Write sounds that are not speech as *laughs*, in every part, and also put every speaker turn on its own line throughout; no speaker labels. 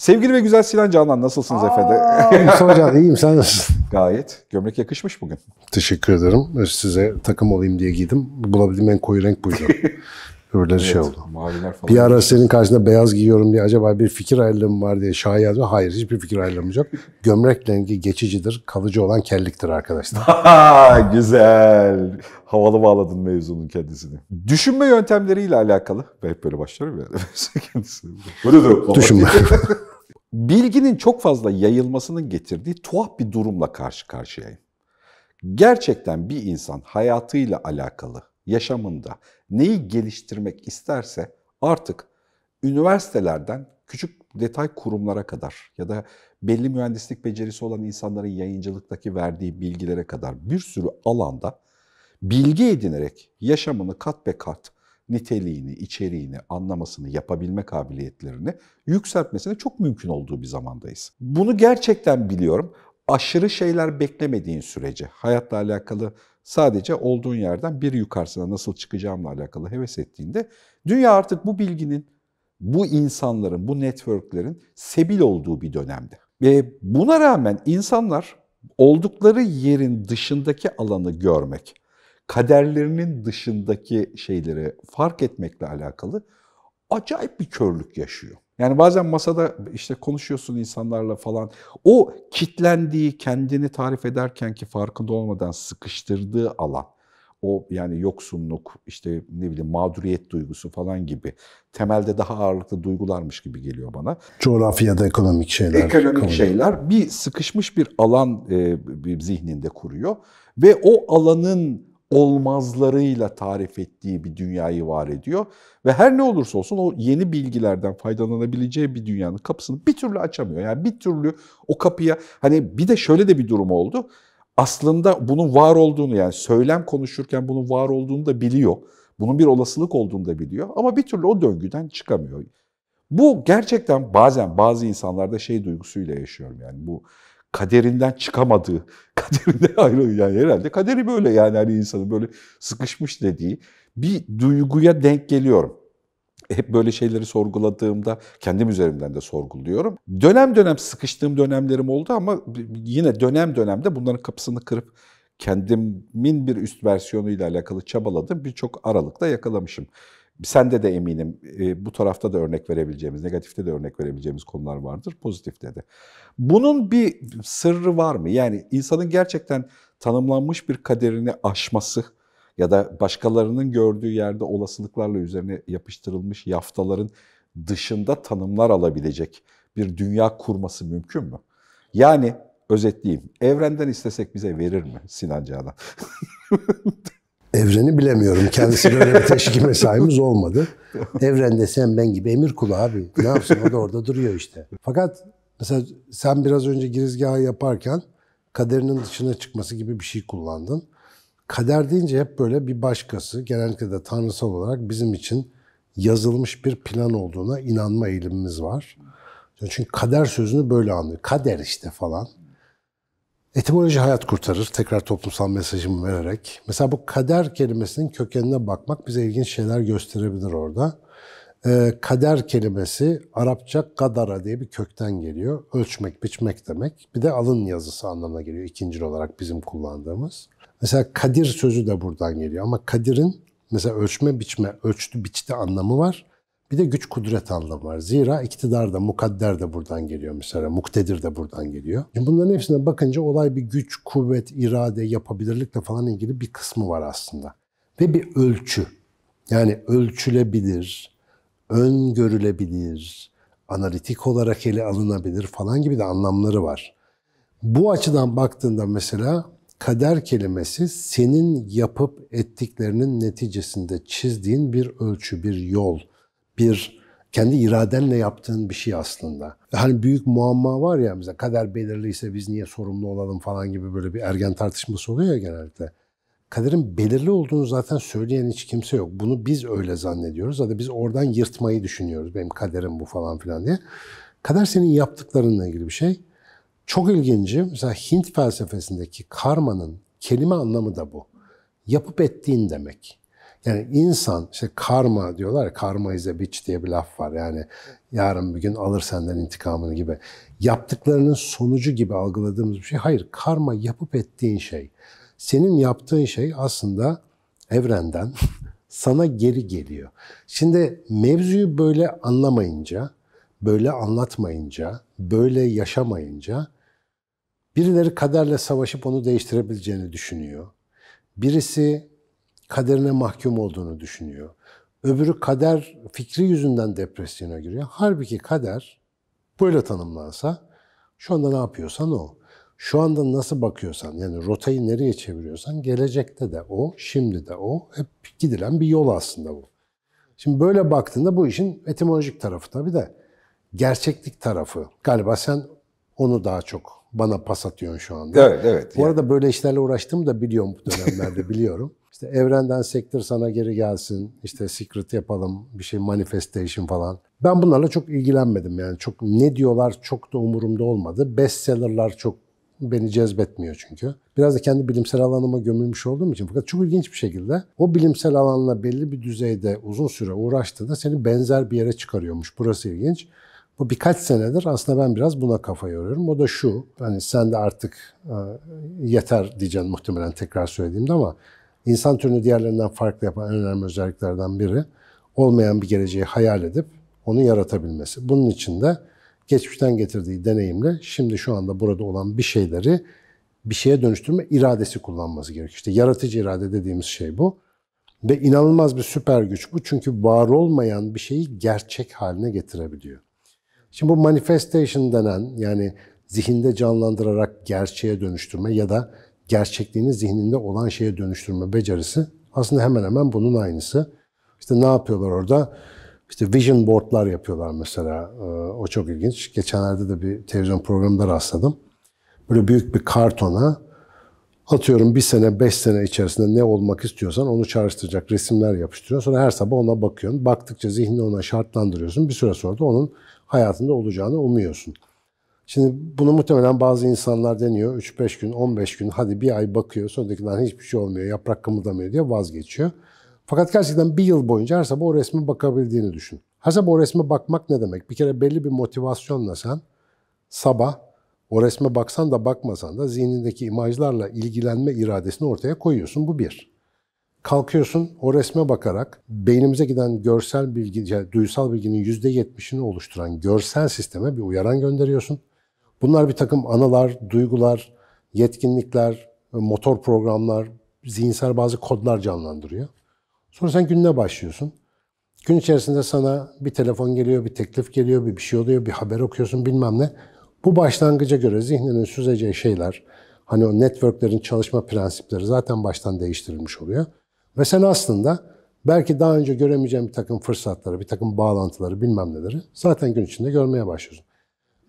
Sevgili ve güzel Sinan Canan nasılsınız efendim? *laughs* Mustafa iyiyim sen nasılsın? Gayet. Gömlek yakışmış bugün.
Teşekkür ederim. Size takım olayım diye giydim. Bulabildiğim en koyu renk buydu. *laughs* Öyle evet, şey oldu.
Maviler falan. Bir ara senin
karşında beyaz giyiyorum diye acaba bir fikir ayrılığım var diye şahı yazma. Hayır hiçbir fikir ayrılığım yok. Gömlek rengi
geçicidir. Kalıcı olan kelliktir arkadaşlar. *laughs* Güzel. Havalı bağladın mevzunun kendisini. Düşünme yöntemleriyle alakalı. Ben hep böyle başlarım ya. Böyle de. Düşünme bilginin çok fazla yayılmasının getirdiği tuhaf bir durumla karşı karşıyayım. Gerçekten bir insan hayatıyla alakalı, yaşamında neyi geliştirmek isterse artık üniversitelerden küçük detay kurumlara kadar ya da belli mühendislik becerisi olan insanların yayıncılıktaki verdiği bilgilere kadar bir sürü alanda bilgi edinerek yaşamını kat be kat niteliğini, içeriğini, anlamasını, yapabilme kabiliyetlerini yükseltmesine çok mümkün olduğu bir zamandayız. Bunu gerçekten biliyorum. Aşırı şeyler beklemediğin sürece hayatla alakalı sadece olduğun yerden bir yukarısına nasıl çıkacağımla alakalı heves ettiğinde dünya artık bu bilginin, bu insanların, bu networklerin sebil olduğu bir dönemde. Ve buna rağmen insanlar oldukları yerin dışındaki alanı görmek, kaderlerinin dışındaki şeyleri fark etmekle alakalı acayip bir körlük yaşıyor. Yani bazen masada işte konuşuyorsun insanlarla falan. O kitlendiği, kendini tarif ederken ki farkında olmadan sıkıştırdığı alan. O yani yoksunluk, işte ne bileyim mağduriyet duygusu falan gibi. Temelde daha ağırlıklı duygularmış gibi geliyor bana. Coğrafyada ekonomik şeyler. Ekonomik konuda. şeyler. Bir sıkışmış bir alan e, bir zihninde kuruyor. Ve o alanın olmazlarıyla tarif ettiği bir dünyayı var ediyor. Ve her ne olursa olsun o yeni bilgilerden faydalanabileceği bir dünyanın kapısını bir türlü açamıyor. Yani bir türlü o kapıya hani bir de şöyle de bir durum oldu. Aslında bunun var olduğunu yani söylem konuşurken bunun var olduğunu da biliyor. Bunun bir olasılık olduğunu da biliyor ama bir türlü o döngüden çıkamıyor. Bu gerçekten bazen bazı insanlarda şey duygusuyla yaşıyorum yani bu kaderinden çıkamadığı, *laughs* kaderinden ayrılıyor yani herhalde. Kaderi böyle yani hani insanın böyle sıkışmış dediği bir duyguya denk geliyorum. Hep böyle şeyleri sorguladığımda kendim üzerimden de sorguluyorum. Dönem dönem sıkıştığım dönemlerim oldu ama yine dönem dönemde bunların kapısını kırıp kendimin bir üst versiyonuyla alakalı çabaladım. Birçok aralıkta yakalamışım sende de eminim e, bu tarafta da örnek verebileceğimiz, negatifte de örnek verebileceğimiz konular vardır, pozitifte de. Bunun bir sırrı var mı? Yani insanın gerçekten tanımlanmış bir kaderini aşması ya da başkalarının gördüğü yerde olasılıklarla üzerine yapıştırılmış yaftaların dışında tanımlar alabilecek bir dünya kurması mümkün mü? Yani özetleyeyim, evrenden istesek bize verir mi Sinan Canan? *laughs* evreni
bilemiyorum. Kendisine öyle bir teşkime sahibimiz olmadı. Evrende sen ben gibi emir kulu abi. Ne yapsın o da orada duruyor işte. Fakat mesela sen biraz önce girizgahı yaparken kaderinin dışına çıkması gibi bir şey kullandın. Kader deyince hep böyle bir başkası, genellikle de tanrısal olarak bizim için yazılmış bir plan olduğuna inanma eğilimimiz var. Çünkü kader sözünü böyle anlıyor. Kader işte falan. Etimoloji hayat kurtarır. Tekrar toplumsal mesajımı vererek. Mesela bu kader kelimesinin kökenine bakmak bize ilginç şeyler gösterebilir orada. Ee, kader kelimesi Arapça kadara diye bir kökten geliyor. Ölçmek, biçmek demek. Bir de alın yazısı anlamına geliyor ikinci olarak bizim kullandığımız. Mesela kadir sözü de buradan geliyor ama kadirin mesela ölçme, biçme, ölçtü, biçti anlamı var. Bir de güç kudret anlamı var. Zira iktidar da mukadder de buradan geliyor mesela. Muktedir de buradan geliyor. Şimdi e bunların hepsine bakınca olay bir güç, kuvvet, irade, yapabilirlikle falan ilgili bir kısmı var aslında. Ve bir ölçü. Yani ölçülebilir, öngörülebilir, analitik olarak ele alınabilir falan gibi de anlamları var. Bu açıdan baktığında mesela kader kelimesi senin yapıp ettiklerinin neticesinde çizdiğin bir ölçü, bir yol, bir kendi iradenle yaptığın bir şey aslında. Hani büyük muamma var ya mesela kader belirliyse biz niye sorumlu olalım falan gibi böyle bir ergen tartışması oluyor ya genellikle. Kaderin belirli olduğunu zaten söyleyen hiç kimse yok. Bunu biz öyle zannediyoruz ya biz oradan yırtmayı düşünüyoruz. Benim kaderim bu falan filan diye. Kader senin yaptıklarınla ilgili bir şey. Çok ilginci mesela Hint felsefesindeki karmanın kelime anlamı da bu. Yapıp ettiğin demek. Yani insan işte karma diyorlar ya karma is a bitch diye bir laf var. Yani yarın bir gün alır senden intikamını gibi. Yaptıklarının sonucu gibi algıladığımız bir şey. Hayır karma yapıp ettiğin şey. Senin yaptığın şey aslında evrenden *laughs* sana geri geliyor. Şimdi mevzuyu böyle anlamayınca, böyle anlatmayınca, böyle yaşamayınca birileri kaderle savaşıp onu değiştirebileceğini düşünüyor. Birisi kaderine mahkum olduğunu düşünüyor. Öbürü kader fikri yüzünden depresyona giriyor. Halbuki kader böyle tanımlansa şu anda ne yapıyorsan o. Şu anda nasıl bakıyorsan yani rotayı nereye çeviriyorsan gelecekte de o, şimdi de o hep gidilen bir yol aslında bu. Şimdi böyle baktığında bu işin etimolojik tarafı tabii de gerçeklik tarafı. Galiba sen onu daha çok bana pas atıyorsun şu anda. Evet, evet. Bu yani. arada böyle işlerle uğraştım da biliyorum bu dönemlerde *laughs* biliyorum. İşte evrenden sektör sana geri gelsin, işte secret yapalım, bir şey manifestation falan. Ben bunlarla çok ilgilenmedim yani. Çok ne diyorlar çok da umurumda olmadı. Bestsellerlar çok beni cezbetmiyor çünkü. Biraz da kendi bilimsel alanıma gömülmüş olduğum için fakat çok ilginç bir şekilde o bilimsel alanla belli bir düzeyde uzun süre uğraştığında seni benzer bir yere çıkarıyormuş. Burası ilginç. Bu birkaç senedir aslında ben biraz buna kafa yoruyorum. O da şu, hani sen de artık e, yeter diyeceksin muhtemelen tekrar söylediğimde ama insan türünü diğerlerinden farklı yapan en önemli özelliklerden biri olmayan bir geleceği hayal edip onu yaratabilmesi. Bunun için de geçmişten getirdiği deneyimle şimdi şu anda burada olan bir şeyleri bir şeye dönüştürme iradesi kullanması gerekiyor. İşte yaratıcı irade dediğimiz şey bu. Ve inanılmaz bir süper güç bu. Çünkü var olmayan bir şeyi gerçek haline getirebiliyor. Şimdi bu manifestation denen yani zihinde canlandırarak gerçeğe dönüştürme ya da gerçekliğini zihninde olan şeye dönüştürme becerisi aslında hemen hemen bunun aynısı. İşte ne yapıyorlar orada? İşte vision boardlar yapıyorlar mesela. Ee, o çok ilginç. Geçenlerde de bir televizyon programında rastladım. Böyle büyük bir kartona atıyorum bir sene, beş sene içerisinde ne olmak istiyorsan onu çağrıştıracak resimler yapıştırıyorsun. Sonra her sabah ona bakıyorsun. Baktıkça zihni ona şartlandırıyorsun. Bir süre sonra da onun hayatında olacağını umuyorsun. Şimdi bunu muhtemelen bazı insanlar deniyor. 3-5 gün, 15 gün, hadi bir ay bakıyor. Sonrakinden hiçbir şey olmuyor, yaprak kımıldamıyor diye vazgeçiyor. Fakat gerçekten bir yıl boyunca her sabah o resme bakabildiğini düşün. Her sabah o resme bakmak ne demek? Bir kere belli bir motivasyonla sen sabah o resme baksan da bakmasan da zihnindeki imajlarla ilgilenme iradesini ortaya koyuyorsun. Bu bir. Kalkıyorsun o resme bakarak beynimize giden görsel bilgi, yani duysal bilginin %70'ini oluşturan görsel sisteme bir uyaran gönderiyorsun. Bunlar bir takım anılar, duygular, yetkinlikler, motor programlar, zihinsel bazı kodlar canlandırıyor. Sonra sen gününe başlıyorsun. Gün içerisinde sana bir telefon geliyor, bir teklif geliyor, bir bir şey oluyor, bir haber okuyorsun bilmem ne. Bu başlangıca göre zihninin süzeceği şeyler, hani o networklerin çalışma prensipleri zaten baştan değiştirilmiş oluyor. Ve sen aslında belki daha önce göremeyeceğin bir takım fırsatları, bir takım bağlantıları bilmem neleri zaten gün içinde görmeye başlıyorsun.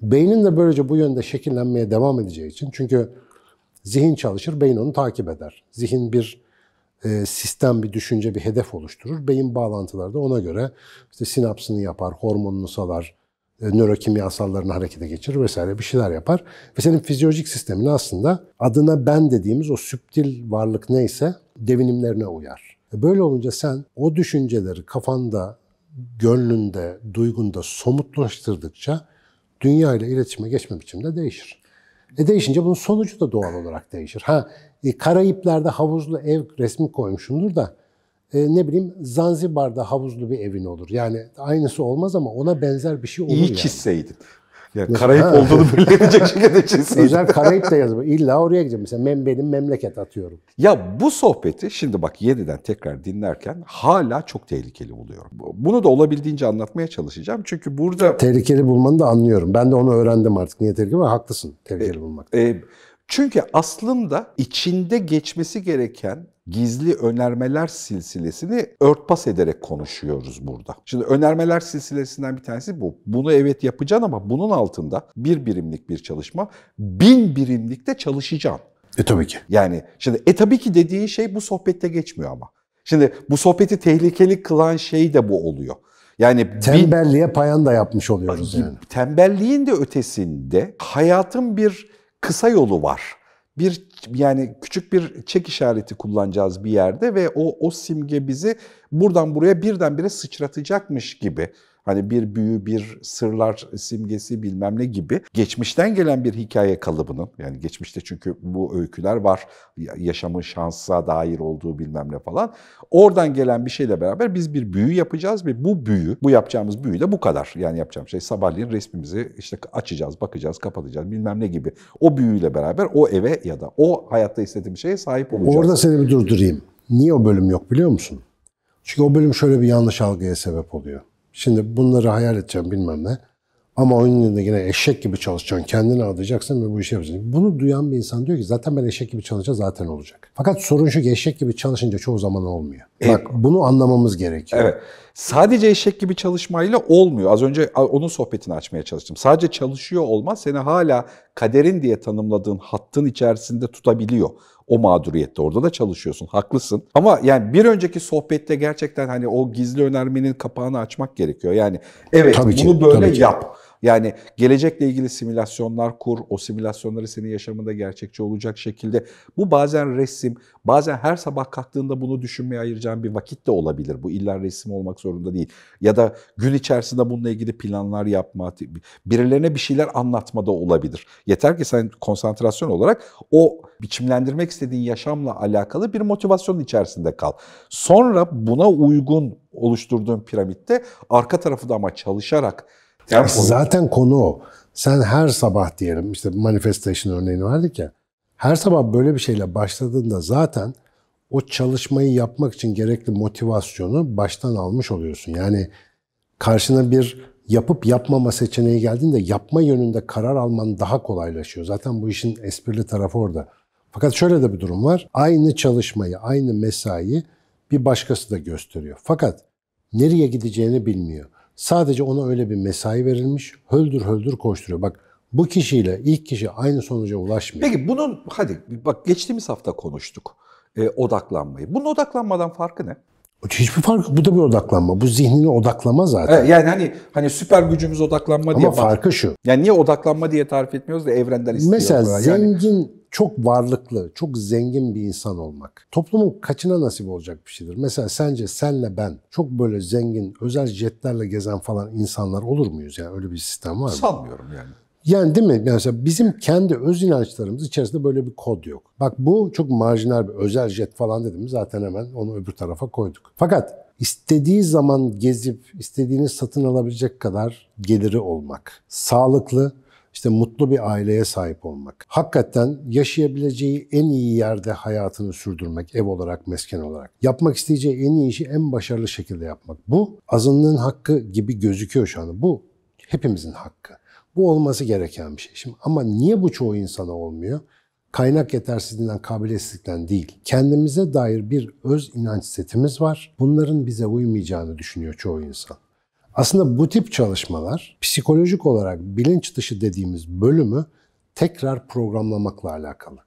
Beynin de böylece bu yönde şekillenmeye devam edeceği için çünkü zihin çalışır, beyin onu takip eder. Zihin bir e, sistem, bir düşünce, bir hedef oluşturur. Beyin bağlantıları da ona göre işte sinapsını yapar, hormonunu salar, e, nörokimyasallarını harekete geçirir vesaire bir şeyler yapar. Ve senin fizyolojik sistemini aslında adına ben dediğimiz o süptil varlık neyse devinimlerine uyar. E, böyle olunca sen o düşünceleri kafanda, gönlünde, duygunda somutlaştırdıkça dünya ile iletişime geçme biçimde değişir. E değişince bunun sonucu da doğal olarak değişir. Ha e, Karayipler'de havuzlu ev resmi koymuşumdur da e, ne bileyim Zanzibar'da havuzlu bir evin olur. Yani aynısı olmaz ama ona benzer bir şey olur. İyi yani.
çizseydin. Yani Karayip ha. olduğunu belirleyecek *laughs* şirket içinsin. Özel Karayip de yazıyor. İlla oraya gideceğim. Mesela ben benim memleket atıyorum. Ya bu sohbeti şimdi bak yeniden tekrar dinlerken hala çok tehlikeli buluyorum. Bunu da olabildiğince anlatmaya çalışacağım. Çünkü burada...
Tehlikeli bulmanı da anlıyorum. Ben de onu öğrendim artık. Niye tehlikeli? Haklısın tehlikeli e, bulmak.
E, çünkü aslında içinde geçmesi gereken gizli önermeler silsilesini örtbas ederek konuşuyoruz burada. Şimdi önermeler silsilesinden bir tanesi bu. Bunu evet yapacaksın ama bunun altında bir birimlik bir çalışma, bin birimlikte çalışacağım. E tabii ki. Yani şimdi e tabii ki dediği şey bu sohbette geçmiyor ama. Şimdi bu sohbeti tehlikeli kılan şey de bu oluyor. Yani tembelliğe bin, payan da yapmış oluyoruz yani. Tembelliğin de ötesinde hayatın bir kısa yolu var bir yani küçük bir çek işareti kullanacağız bir yerde ve o o simge bizi buradan buraya birdenbire sıçratacakmış gibi Hani bir büyü, bir sırlar simgesi bilmem ne gibi geçmişten gelen bir hikaye kalıbının yani geçmişte çünkü bu öyküler var yaşamın şansa dair olduğu bilmem ne falan. Oradan gelen bir şeyle beraber biz bir büyü yapacağız ve bu büyü, bu yapacağımız büyü de bu kadar. Yani yapacağım şey sabahleyin resmimizi işte açacağız, bakacağız, kapatacağız bilmem ne gibi. O büyüyle beraber o eve ya da o hayatta istediğim şeye sahip olacağız. Orada seni
bir durdurayım. Niye o bölüm yok biliyor musun? Çünkü o bölüm şöyle bir yanlış algıya sebep oluyor. Şimdi bunları hayal edeceğim bilmem ne. Ama oyunun önünde yine eşek gibi çalışacaksın, kendini adayacaksın ve bu işi yapacaksın. Bunu duyan bir insan diyor ki zaten ben eşek gibi çalışacağım zaten olacak. Fakat sorun şu ki eşek gibi çalışınca çoğu zaman olmuyor.
E- Bak bunu anlamamız gerekiyor. Evet. Sadece eşek gibi çalışmayla olmuyor. Az önce onun sohbetini açmaya çalıştım. Sadece çalışıyor olma seni hala kaderin diye tanımladığın hattın içerisinde tutabiliyor. O mağduriyette orada da çalışıyorsun. Haklısın. Ama yani bir önceki sohbette gerçekten hani o gizli önermenin kapağını açmak gerekiyor. Yani evet tabii bunu ki, böyle yap. Ki. Yani gelecekle ilgili simülasyonlar kur, o simülasyonları senin yaşamında gerçekçi olacak şekilde. Bu bazen resim, bazen her sabah kalktığında bunu düşünmeye ayıracağın bir vakit de olabilir. Bu illa resim olmak zorunda değil. Ya da gün içerisinde bununla ilgili planlar yapma, birilerine bir şeyler anlatma da olabilir. Yeter ki sen konsantrasyon olarak o biçimlendirmek istediğin yaşamla alakalı bir motivasyon içerisinde kal. Sonra buna uygun oluşturduğun piramitte arka tarafı da ama çalışarak e, zaten konu o. Sen her sabah diyelim işte manifestation örneğini verdik ya.
Her sabah böyle bir şeyle başladığında zaten o çalışmayı yapmak için gerekli motivasyonu baştan almış oluyorsun. Yani karşına bir yapıp yapmama seçeneği geldiğinde yapma yönünde karar alman daha kolaylaşıyor. Zaten bu işin esprili tarafı orada. Fakat şöyle de bir durum var. Aynı çalışmayı, aynı mesaiyi bir başkası da gösteriyor. Fakat nereye gideceğini bilmiyor. Sadece ona öyle bir mesai
verilmiş. Höldür höldür koşturuyor. Bak bu kişiyle ilk kişi aynı sonuca ulaşmıyor. Peki bunun hadi bak geçtiğimiz hafta konuştuk. E, odaklanmayı. Bunun odaklanmadan farkı ne?
Hiçbir fark bu da bir odaklanma. Bu zihnini odaklama zaten.
yani hani hani süper gücümüz odaklanma Ama diye. Ama farkı şu. Yani niye odaklanma diye tarif etmiyoruz da evrenden istiyoruz. Mesela yani.
zengin çok varlıklı, çok zengin bir insan olmak toplumun kaçına nasip olacak bir şeydir? Mesela sence senle ben çok böyle zengin, özel jetlerle gezen falan insanlar olur muyuz? Yani öyle bir sistem var mı? Sanmıyorum yani. Yani değil mi? mesela bizim kendi öz inançlarımız içerisinde böyle bir kod yok. Bak bu çok marjinal bir özel jet falan dedim zaten hemen onu öbür tarafa koyduk. Fakat istediği zaman gezip istediğini satın alabilecek kadar geliri olmak, sağlıklı, işte mutlu bir aileye sahip olmak, hakikaten yaşayabileceği en iyi yerde hayatını sürdürmek, ev olarak, mesken olarak, yapmak isteyeceği en iyi işi en başarılı şekilde yapmak. Bu azınlığın hakkı gibi gözüküyor şu anda. Bu hepimizin hakkı. Bu olması gereken bir şey. Şimdi ama niye bu çoğu insana olmuyor? Kaynak yetersizliğinden, kabiliyetsizlikten değil. Kendimize dair bir öz inanç setimiz var. Bunların bize uymayacağını düşünüyor çoğu insan. Aslında bu tip çalışmalar psikolojik olarak bilinç dışı dediğimiz bölümü tekrar programlamakla alakalı.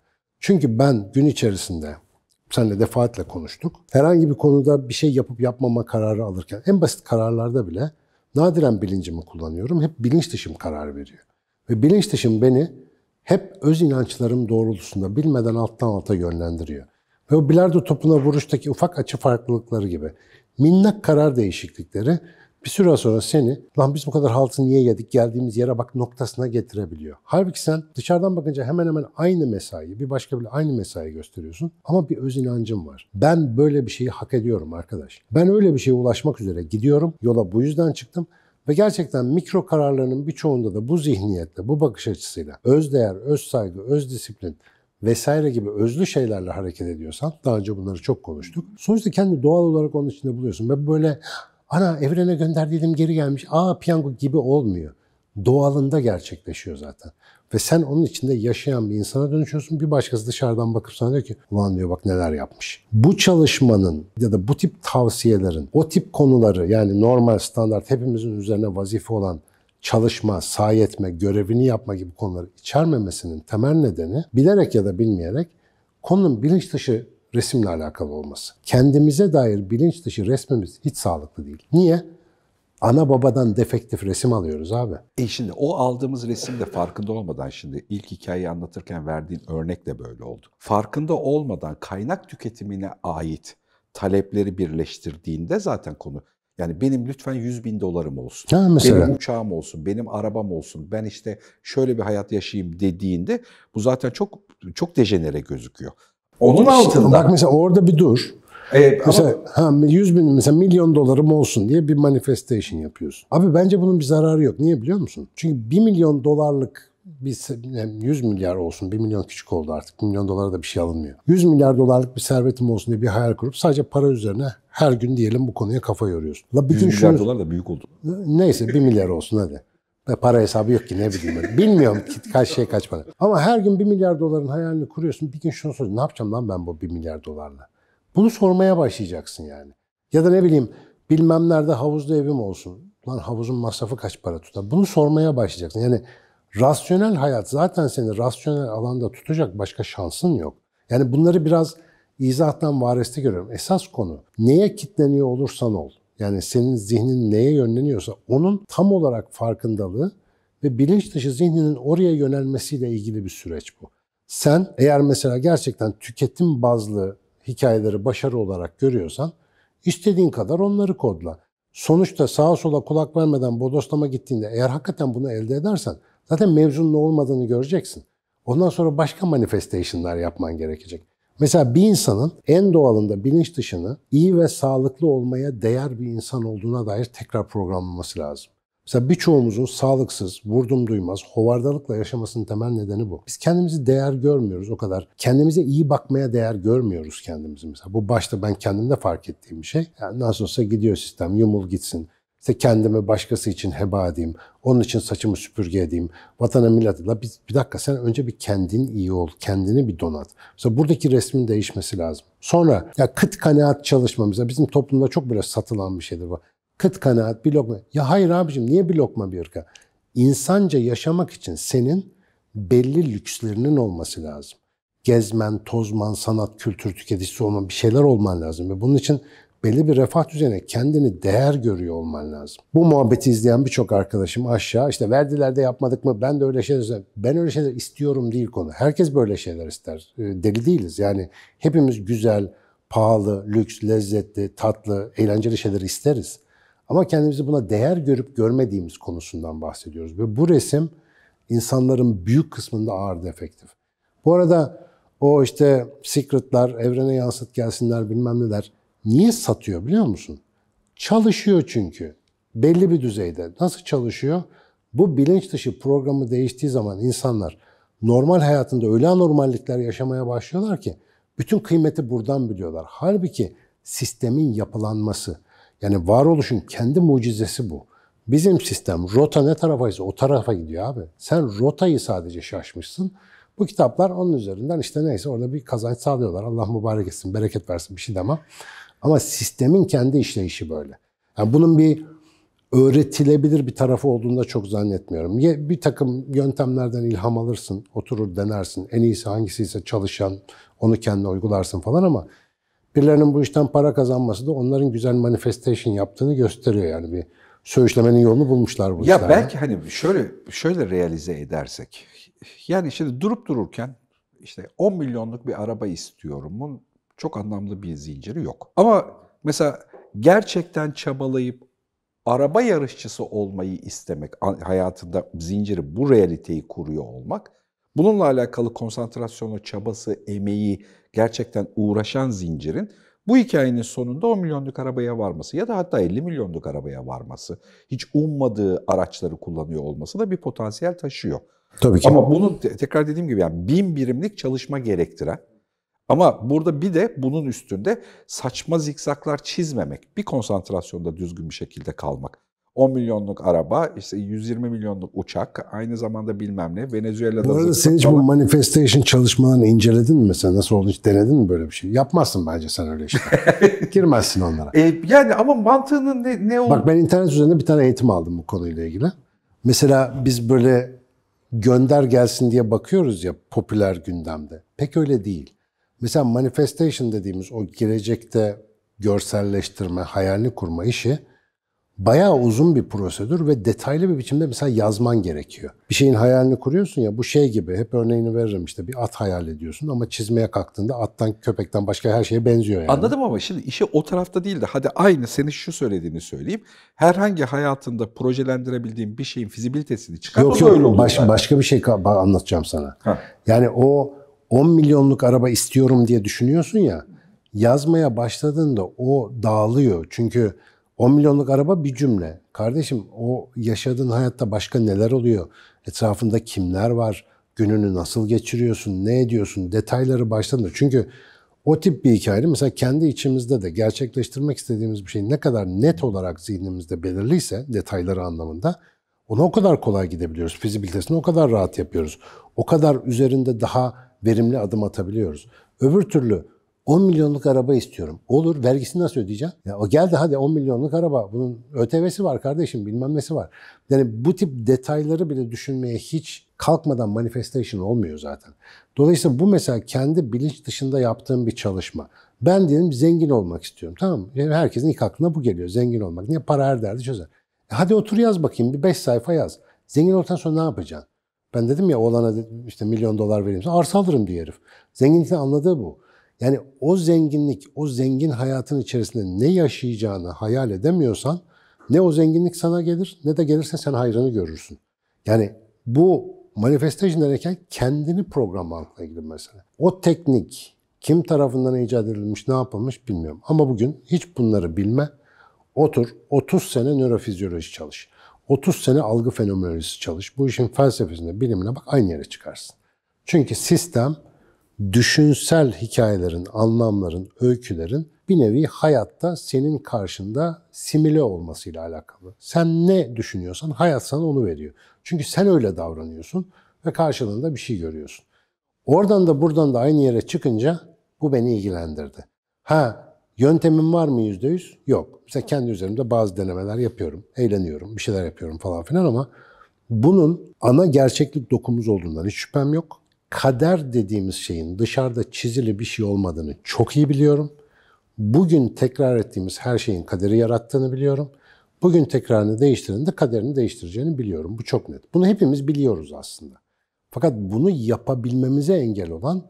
Çünkü ben gün içerisinde senle defaatle konuştuk. Herhangi bir konuda bir şey yapıp yapmama kararı alırken en basit kararlarda bile Nadiren bilincimi kullanıyorum. Hep bilinç dışım karar veriyor. Ve bilinç dışım beni hep öz inançlarım doğrultusunda bilmeden alttan alta yönlendiriyor. Ve o bilardo topuna vuruştaki ufak açı farklılıkları gibi minnak karar değişiklikleri bir süre sonra seni lan biz bu kadar haltı niye yedik geldiğimiz yere bak noktasına getirebiliyor. Halbuki sen dışarıdan bakınca hemen hemen aynı mesaiyi bir başka bile aynı mesai gösteriyorsun ama bir öz inancın var. Ben böyle bir şeyi hak ediyorum arkadaş. Ben öyle bir şeye ulaşmak üzere gidiyorum. Yola bu yüzden çıktım. Ve gerçekten mikro kararlarının birçoğunda da bu zihniyetle, bu bakış açısıyla öz değer, öz saygı, öz disiplin vesaire gibi özlü şeylerle hareket ediyorsan, daha önce bunları çok konuştuk. Sonuçta kendi doğal olarak onun içinde buluyorsun ve böyle Ana evrene gönderdiydim geri gelmiş. Aa piyango gibi olmuyor. Doğalında gerçekleşiyor zaten. Ve sen onun içinde yaşayan bir insana dönüşüyorsun. Bir başkası dışarıdan bakıp sana diyor ki ulan diyor bak neler yapmış. Bu çalışmanın ya da bu tip tavsiyelerin, o tip konuları yani normal standart hepimizin üzerine vazife olan çalışma, sahi etme, görevini yapma gibi konuları içermemesinin temel nedeni bilerek ya da bilmeyerek konunun bilinç dışı resimle alakalı olması. Kendimize dair bilinç dışı resmimiz hiç sağlıklı değil. Niye? Ana babadan defektif resim alıyoruz
abi. E şimdi o aldığımız resimde farkında olmadan şimdi ilk hikayeyi anlatırken verdiğin örnek de böyle oldu. Farkında olmadan kaynak tüketimine ait talepleri birleştirdiğinde zaten konu yani benim lütfen 100 bin dolarım olsun, ha, benim uçağım olsun, benim arabam olsun, ben işte şöyle bir hayat yaşayayım dediğinde bu zaten çok çok dejenere gözüküyor. Onun işte, altında. Bak
mesela orada bir dur. Ee, mesela ama... ha, 100 bin mesela milyon dolarım olsun diye bir manifestation yapıyorsun. Abi bence bunun bir zararı yok. Niye biliyor musun? Çünkü 1 milyon dolarlık bir 100 milyar olsun, 1 milyon küçük oldu artık. 1 milyon dolara da bir şey alınmıyor. 100 milyar dolarlık bir servetim olsun diye bir hayal kurup sadece para üzerine her gün diyelim bu konuya kafa yoruyorsun. La bütün 100 milyar
şunu... dolar da büyük oldu.
Neyse 1 milyar olsun hadi. Ve Para hesabı yok ki ne bileyim ben. Bilmiyorum kaç şey kaç para. Ama her gün bir milyar doların hayalini kuruyorsun. Bir gün şunu soruyorsun. Ne yapacağım lan ben bu bir milyar dolarla? Bunu sormaya başlayacaksın yani. Ya da ne bileyim bilmem nerede havuzlu evim olsun. Lan havuzun masrafı kaç para tutar? Bunu sormaya başlayacaksın. Yani rasyonel hayat zaten seni rasyonel alanda tutacak başka şansın yok. Yani bunları biraz izahtan variste görüyorum. Esas konu neye kitleniyor olursan ol. Yani senin zihnin neye yönleniyorsa onun tam olarak farkındalığı ve bilinç dışı zihninin oraya yönelmesiyle ilgili bir süreç bu. Sen eğer mesela gerçekten tüketim bazlı hikayeleri başarı olarak görüyorsan istediğin kadar onları kodla. Sonuçta sağa sola kulak vermeden bodoslama gittiğinde eğer hakikaten bunu elde edersen zaten mevzunun olmadığını göreceksin. Ondan sonra başka manifestation'lar yapman gerekecek. Mesela bir insanın en doğalında bilinç dışını iyi ve sağlıklı olmaya değer bir insan olduğuna dair tekrar programlaması lazım. Mesela birçoğumuzun sağlıksız, vurdum duymaz, hovardalıkla yaşamasının temel nedeni bu. Biz kendimizi değer görmüyoruz o kadar. Kendimize iyi bakmaya değer görmüyoruz kendimizi mesela. Bu başta ben kendimde fark ettiğim bir şey. Yani nasıl olsa gidiyor sistem, yumul gitsin. İşte kendimi başkası için heba edeyim, onun için saçımı süpürge edeyim, vatana milletla bir, bir dakika sen önce bir kendin iyi ol, kendini bir donat. Mesela buradaki resmin değişmesi lazım. Sonra ya kıt kanaat çalışmamıza bizim toplumda çok böyle satılan bir şeydir bu. Kıt kanaat bir lokma. Ya hayır abicim niye bir lokma bir ırka? İnsanca yaşamak için senin belli lükslerinin olması lazım gezmen, tozman, sanat, kültür tüketicisi olman, bir şeyler olman lazım. Ve bunun için belli bir refah düzeni kendini değer görüyor olman lazım. Bu muhabbeti izleyen birçok arkadaşım aşağı işte verdiler de yapmadık mı ben de öyle şeyler Ben öyle şeyler istiyorum değil konu. Herkes böyle şeyler ister. Ee, deli değiliz yani hepimiz güzel, pahalı, lüks, lezzetli, tatlı, eğlenceli şeyler isteriz. Ama kendimizi buna değer görüp görmediğimiz konusundan bahsediyoruz. Ve bu resim insanların büyük kısmında ağır defektif. Bu arada o işte secretlar, evrene yansıt gelsinler bilmem neler Niye satıyor biliyor musun? Çalışıyor çünkü. Belli bir düzeyde. Nasıl çalışıyor? Bu bilinç dışı programı değiştiği zaman insanlar normal hayatında öyle anormallikler yaşamaya başlıyorlar ki bütün kıymeti buradan biliyorlar. Halbuki sistemin yapılanması yani varoluşun kendi mucizesi bu. Bizim sistem rota ne tarafaysa o tarafa gidiyor abi. Sen rotayı sadece şaşmışsın. Bu kitaplar onun üzerinden işte neyse orada bir kazanç sağlıyorlar. Allah mübarek etsin, bereket versin bir şey demem. Ama sistemin kendi işleyişi böyle. Yani bunun bir öğretilebilir bir tarafı olduğunda çok zannetmiyorum. Bir takım yöntemlerden ilham alırsın, oturur denersin. En iyisi hangisiyse çalışan, onu kendine uygularsın falan ama birilerinin bu işten para kazanması da onların güzel manifestation yaptığını gösteriyor yani bir söğüşlemenin yolunu bulmuşlar bu Ya belki hani
şöyle şöyle realize edersek. Yani şimdi durup dururken işte 10 milyonluk bir araba istiyorumun çok anlamlı bir zinciri yok. Ama mesela gerçekten çabalayıp araba yarışçısı olmayı istemek, hayatında zinciri bu realiteyi kuruyor olmak, bununla alakalı konsantrasyonu, çabası, emeği gerçekten uğraşan zincirin bu hikayenin sonunda 10 milyonluk arabaya varması ya da hatta 50 milyonluk arabaya varması, hiç ummadığı araçları kullanıyor olması da bir potansiyel taşıyor. Tabii ki. Ama bunu tekrar dediğim gibi yani bin birimlik çalışma gerektiren ama burada bir de bunun üstünde saçma zikzaklar çizmemek, bir konsantrasyonda düzgün bir şekilde kalmak. 10 milyonluk araba, işte 120 milyonluk uçak, aynı zamanda bilmem ne, Venezuela'da... Bu arada sen hiç bu
manifestation çalışmalarını inceledin mi mesela? Nasıl oldu hiç denedin mi böyle bir şey? Yapmazsın bence sen öyle işte. *laughs* Girmezsin onlara. E,
yani ama mantığının ne, ne olduğunu... Bak
ben internet üzerinde bir tane eğitim aldım bu konuyla ilgili. Mesela biz böyle gönder gelsin diye bakıyoruz ya popüler gündemde. Pek öyle değil. Mesela manifestation dediğimiz o gelecekte görselleştirme, hayalini kurma işi bayağı uzun bir prosedür ve detaylı bir biçimde mesela yazman gerekiyor. Bir şeyin hayalini kuruyorsun ya bu şey gibi hep örneğini veririm işte bir at hayal ediyorsun
ama çizmeye kalktığında attan köpekten başka her şeye benziyor yani. Anladım ama şimdi işe o tarafta değil de hadi aynı senin şu söylediğini söyleyeyim. Herhangi hayatında projelendirebildiğin bir şeyin fizibilitesini çıkar. Yok yok baş, yani.
başka bir şey anlatacağım sana. Heh. Yani o 10 milyonluk araba istiyorum diye düşünüyorsun ya yazmaya başladığında o dağılıyor. Çünkü 10 milyonluk araba bir cümle. Kardeşim o yaşadığın hayatta başka neler oluyor? Etrafında kimler var? Gününü nasıl geçiriyorsun? Ne ediyorsun? Detayları baştan Çünkü o tip bir hikaye mesela kendi içimizde de gerçekleştirmek istediğimiz bir şey ne kadar net olarak zihnimizde belirliyse detayları anlamında ona o kadar kolay gidebiliyoruz. Fizibilitesini o kadar rahat yapıyoruz. O kadar üzerinde daha verimli adım atabiliyoruz. Öbür türlü 10 milyonluk araba istiyorum. Olur, vergisini nasıl ödeyeceğim? Ya o geldi hadi 10 milyonluk araba. Bunun ÖTV'si var kardeşim, bilmem nesi var. Yani bu tip detayları bile düşünmeye hiç kalkmadan manifestation olmuyor zaten. Dolayısıyla bu mesela kendi bilinç dışında yaptığım bir çalışma. Ben diyelim zengin olmak istiyorum. Tamam mı? Yani herkesin ilk aklına bu geliyor. Zengin olmak. Niye? Para her derdi çözer. E hadi otur yaz bakayım. Bir 5 sayfa yaz. Zengin olduktan sonra ne yapacaksın? Ben dedim ya oğlana işte milyon dolar vereyim sana arsa alırım diye herif. Zenginliğin anladığı bu. Yani o zenginlik, o zengin hayatın içerisinde ne yaşayacağını hayal edemiyorsan ne o zenginlik sana gelir ne de gelirse sen hayrını görürsün. Yani bu manifestation derken kendini programa altına ilgili mesela. O teknik kim tarafından icat edilmiş, ne yapılmış bilmiyorum. Ama bugün hiç bunları bilme. Otur 30 sene nörofizyoloji çalış. 30 sene algı fenomenolojisi çalış. Bu işin felsefesine, bilimine bak aynı yere çıkarsın. Çünkü sistem düşünsel hikayelerin, anlamların, öykülerin bir nevi hayatta senin karşında simile olmasıyla alakalı. Sen ne düşünüyorsan hayat sana onu veriyor. Çünkü sen öyle davranıyorsun ve karşılığında bir şey görüyorsun. Oradan da buradan da aynı yere çıkınca bu beni ilgilendirdi. Ha Yöntemim var mı yüzde yüz? Yok. Mesela kendi üzerimde bazı denemeler yapıyorum. Eğleniyorum, bir şeyler yapıyorum falan filan ama bunun ana gerçeklik dokumuz olduğundan hiç şüphem yok. Kader dediğimiz şeyin dışarıda çizili bir şey olmadığını çok iyi biliyorum. Bugün tekrar ettiğimiz her şeyin kaderi yarattığını biliyorum. Bugün tekrarını değiştirenin de kaderini değiştireceğini biliyorum. Bu çok net. Bunu hepimiz biliyoruz aslında. Fakat bunu yapabilmemize engel olan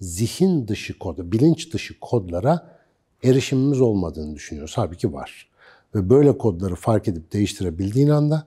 zihin dışı kodu, bilinç dışı kodlara erişimimiz olmadığını düşünüyoruz. Halbuki var. Ve böyle kodları fark edip değiştirebildiğin anda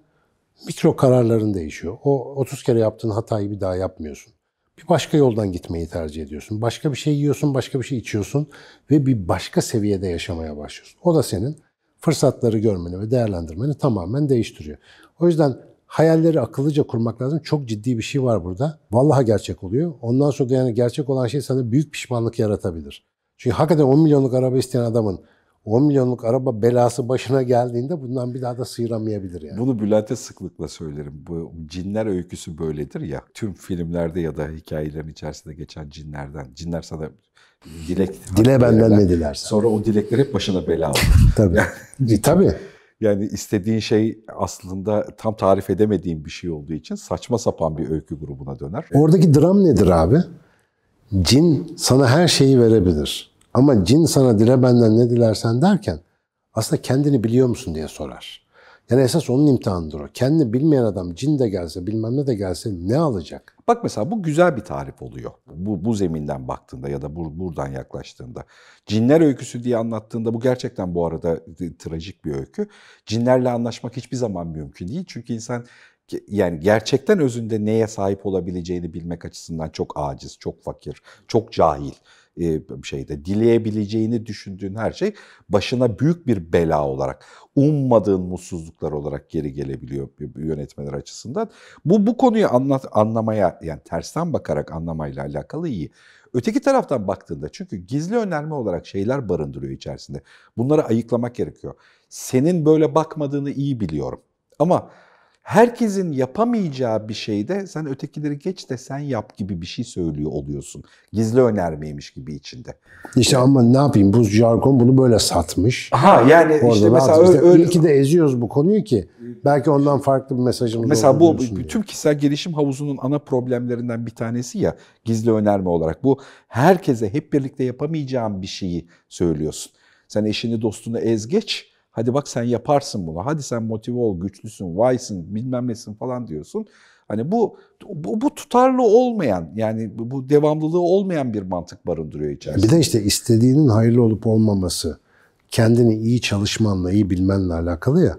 mikro kararların değişiyor. O 30 kere yaptığın hatayı bir daha yapmıyorsun. Bir başka yoldan gitmeyi tercih ediyorsun. Başka bir şey yiyorsun, başka bir şey içiyorsun ve bir başka seviyede yaşamaya başlıyorsun. O da senin fırsatları görmeni ve değerlendirmeni tamamen değiştiriyor. O yüzden hayalleri akıllıca kurmak lazım. Çok ciddi bir şey var burada. Vallahi gerçek oluyor. Ondan sonra da yani gerçek olan şey sana büyük pişmanlık yaratabilir. Çünkü hakikaten 10 milyonluk araba isteyen adamın 10 milyonluk araba belası başına geldiğinde bundan bir daha da sıyıramayabilir yani.
Bunu Bülent'e sıklıkla söylerim. Bu cinler öyküsü böyledir ya. Tüm filmlerde ya da hikayelerin içerisinde geçen cinlerden. Cinler sana dilek... Dile benden ne dilersen. Sonra o dilekler hep başına bela olur. *laughs* Tabii. Yani, e, Tabii. Yani istediğin şey aslında tam tarif edemediğin bir şey olduğu için saçma sapan bir öykü grubuna döner.
Oradaki dram nedir abi? Cin sana her şeyi verebilir. Ama cin sana dile benden ne dilersen derken aslında kendini biliyor musun diye sorar. Yani esas onun imtihanıdır o. Kendini bilmeyen adam cin
de gelse bilmem ne de gelse ne alacak? Bak mesela bu güzel bir tarif oluyor. Bu, bu zeminden baktığında ya da bur, buradan yaklaştığında. Cinler öyküsü diye anlattığında bu gerçekten bu arada trajik bir öykü. Cinlerle anlaşmak hiçbir zaman mümkün değil. Çünkü insan yani gerçekten özünde neye sahip olabileceğini bilmek açısından çok aciz, çok fakir, çok cahil. E, şeyde dileyebileceğini düşündüğün her şey başına büyük bir bela olarak, ummadığın mutsuzluklar olarak geri gelebiliyor yönetmeler açısından. Bu bu konuyu anlat, anlamaya yani tersten bakarak anlamayla alakalı iyi. Öteki taraftan baktığında çünkü gizli önerme olarak şeyler barındırıyor içerisinde. Bunları ayıklamak gerekiyor. Senin böyle bakmadığını iyi biliyorum. Ama herkesin yapamayacağı bir şeyde sen ötekileri geç de sen yap gibi bir şey söylüyor oluyorsun. Gizli önermeymiş gibi içinde.
İşte ama ne yapayım bu jargon bunu böyle satmış. Ha yani Orada işte mesela öyle, öyle... İyi de eziyoruz bu konuyu ki belki ondan farklı bir mesajımız Mesela bu diye.
tüm kişisel gelişim havuzunun ana problemlerinden bir tanesi ya gizli önerme olarak bu herkese hep birlikte yapamayacağım bir şeyi söylüyorsun. Sen eşini dostunu ez geç Hadi bak sen yaparsın bunu. Hadi sen motive ol, güçlüsün, vaysın, bilmem nesin falan diyorsun. Hani bu, bu bu tutarlı olmayan yani bu devamlılığı olmayan bir mantık barındırıyor içerisinde. Bir de
işte istediğinin hayırlı olup olmaması, kendini iyi çalışmanla, iyi bilmenle alakalı ya.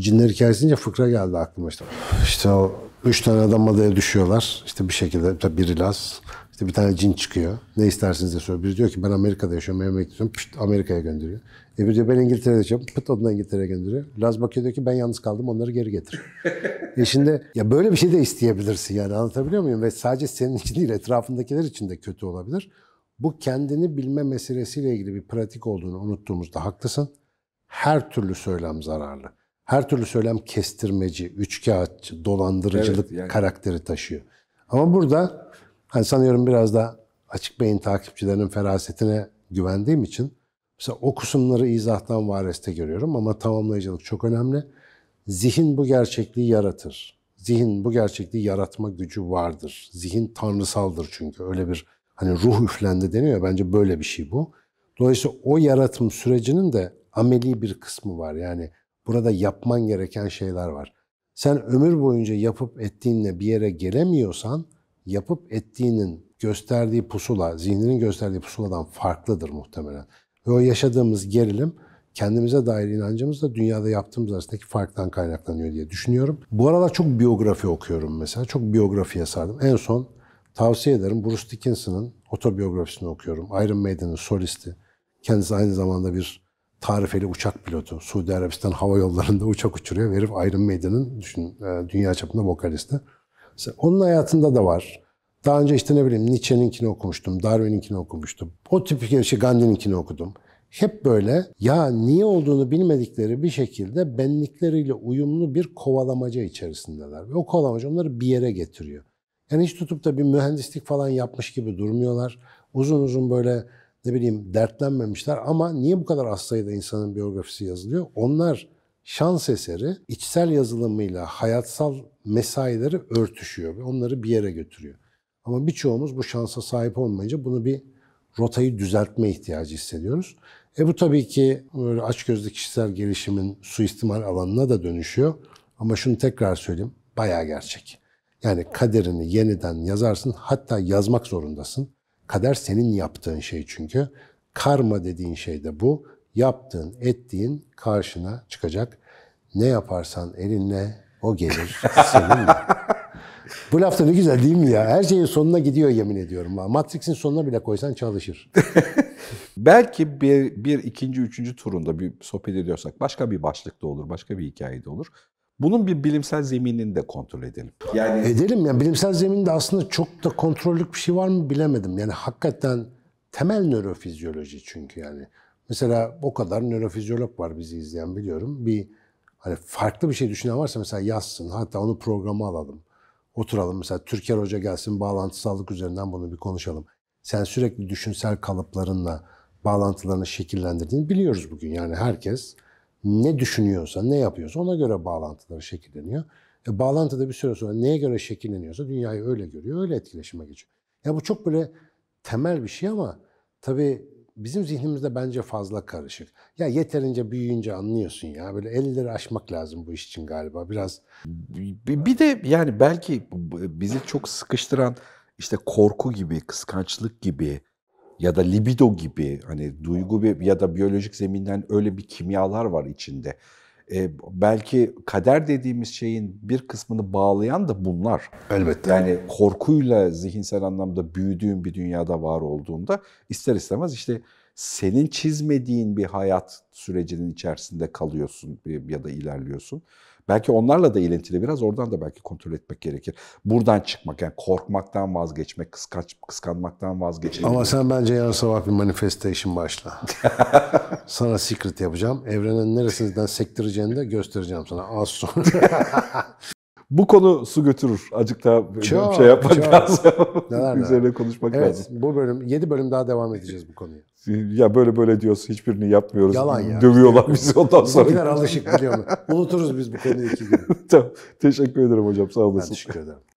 Cinler hikayesi fıkra geldi aklıma işte. İşte o üç tane adam adaya düşüyorlar. İşte bir şekilde tabii biri Laz. İşte bir tane cin çıkıyor. Ne istersiniz diye soruyor. Biri diyor ki ben Amerika'da yaşıyorum. Evime gidiyorum. Pişt Amerika'ya gönderiyor. E biri diyor ben İngiltere'de yaşıyorum. Pıt onu İngiltere'ye gönderiyor. Laz bakıyor diyor ki ben yalnız kaldım onları geri getir. *laughs* e şimdi ya böyle bir şey de isteyebilirsin yani anlatabiliyor muyum? Ve sadece senin için değil etrafındakiler için de kötü olabilir. Bu kendini bilme meselesiyle ilgili bir pratik olduğunu unuttuğumuzda haklısın. Her türlü söylem zararlı her türlü söylem kestirmeci, üçkağıtçı, dolandırıcılık evet, yani. karakteri taşıyor. Ama burada hani sanıyorum biraz da açık beyin takipçilerinin ferasetine güvendiğim için mesela o kısımları izahtan vareste görüyorum ama tamamlayıcılık çok önemli. Zihin bu gerçekliği yaratır. Zihin bu gerçekliği yaratma gücü vardır. Zihin tanrısaldır çünkü. Öyle bir hani ruh üflendi deniyor bence böyle bir şey bu. Dolayısıyla o yaratım sürecinin de ameli bir kısmı var. Yani Burada yapman gereken şeyler var. Sen ömür boyunca yapıp ettiğinle bir yere gelemiyorsan yapıp ettiğinin gösterdiği pusula, zihninin gösterdiği pusuladan farklıdır muhtemelen. Ve o yaşadığımız gerilim kendimize dair inancımız da dünyada yaptığımız arasındaki farktan kaynaklanıyor diye düşünüyorum. Bu aralar çok biyografi okuyorum mesela. Çok biyografiye sardım. En son tavsiye ederim Bruce Dickinson'ın otobiyografisini okuyorum. Iron Maiden'in solisti. Kendisi aynı zamanda bir tarifeli uçak pilotu. Suudi Arabistan hava yollarında uçak uçuruyor. Verif Iron Maiden'ın düşün, e, dünya çapında vokalisti. Mesela onun hayatında da var. Daha önce işte ne bileyim Nietzsche'ninkini okumuştum, Darwin'inkini okumuştum. O tip şey, şey Gandhi'ninkini okudum. Hep böyle ya niye olduğunu bilmedikleri bir şekilde benlikleriyle uyumlu bir kovalamaca içerisindeler. Ve o kovalamaca onları bir yere getiriyor. Yani hiç tutup da bir mühendislik falan yapmış gibi durmuyorlar. Uzun uzun böyle ne bileyim dertlenmemişler ama niye bu kadar az sayıda insanın biyografisi yazılıyor? Onlar şans eseri içsel yazılımıyla hayatsal mesaileri örtüşüyor ve onları bir yere götürüyor. Ama birçoğumuz bu şansa sahip olmayınca bunu bir rotayı düzeltme ihtiyacı hissediyoruz. E bu tabii ki böyle açgözlü kişisel gelişimin suistimal alanına da dönüşüyor. Ama şunu tekrar söyleyeyim, bayağı gerçek. Yani kaderini yeniden yazarsın, hatta yazmak zorundasın. Kader senin yaptığın şey çünkü. Karma dediğin şey de bu. Yaptığın, ettiğin karşına çıkacak. Ne yaparsan elinle o gelir *laughs* seninle. Bu lafta ne güzel değil mi ya? Her şeyin sonuna gidiyor yemin ediyorum. Matrix'in sonuna bile
koysan çalışır. *laughs* Belki bir, bir ikinci, üçüncü turunda bir sohbet ediyorsak başka bir başlıkta olur, başka bir hikayede olur. Bunun bir bilimsel zeminini de kontrol edelim. Yani
edelim yani bilimsel zeminde aslında çok da kontrollük bir şey var mı bilemedim. Yani hakikaten temel nörofizyoloji çünkü yani. Mesela o kadar nörofizyolog var bizi izleyen biliyorum. Bir hani farklı bir şey düşünen varsa mesela yazsın. Hatta onu programa alalım. Oturalım mesela Türker Hoca gelsin bağlantısallık üzerinden bunu bir konuşalım. Sen sürekli düşünsel kalıplarınla bağlantılarını şekillendirdiğini biliyoruz bugün. Yani herkes ne düşünüyorsa, ne yapıyorsa ona göre bağlantıları şekilleniyor. E, bağlantı da bir süre sonra neye göre şekilleniyorsa dünyayı öyle görüyor, öyle etkileşime geçiyor. Ya bu çok böyle temel bir şey ama tabii bizim zihnimizde bence fazla karışık. Ya yeterince büyüyünce
anlıyorsun ya. Böyle elleri aşmak lazım bu iş için galiba biraz. Bir de yani belki bizi çok sıkıştıran işte korku gibi, kıskançlık gibi ya da libido gibi hani duygu bir, ya da biyolojik zeminden öyle bir kimyalar var içinde. E, belki kader dediğimiz şeyin bir kısmını bağlayan da bunlar. Elbette. Yani korkuyla zihinsel anlamda büyüdüğün bir dünyada var olduğunda ister istemez işte senin çizmediğin bir hayat sürecinin içerisinde kalıyorsun e, ya da ilerliyorsun. Belki onlarla da ilintili biraz oradan da belki kontrol etmek gerekir. Buradan çıkmak yani korkmaktan vazgeçmek, kıskanç, kıskanmaktan vazgeçmek. Ama sen
bence yarın sabah bir manifestation başla. *laughs* sana secret yapacağım. Evrenin neresinden sektireceğini de göstereceğim sana az sonra. *laughs* Bu konu su götürür. Acık daha çok, şey yapmak çok. lazım. Neler Üzerine neler. konuşmak evet, lazım. Bu bölüm, 7 bölüm daha devam edeceğiz bu konuya.
Ya böyle böyle diyorsun hiçbirini yapmıyoruz. Yalan ya. Dövüyorlar bizi ondan sonra. Bizimkiler alışık biliyor musun?
Unuturuz biz bu konuyu iki gün.
*laughs* tamam. Teşekkür ederim hocam sağ olasın. Ben teşekkür ederim.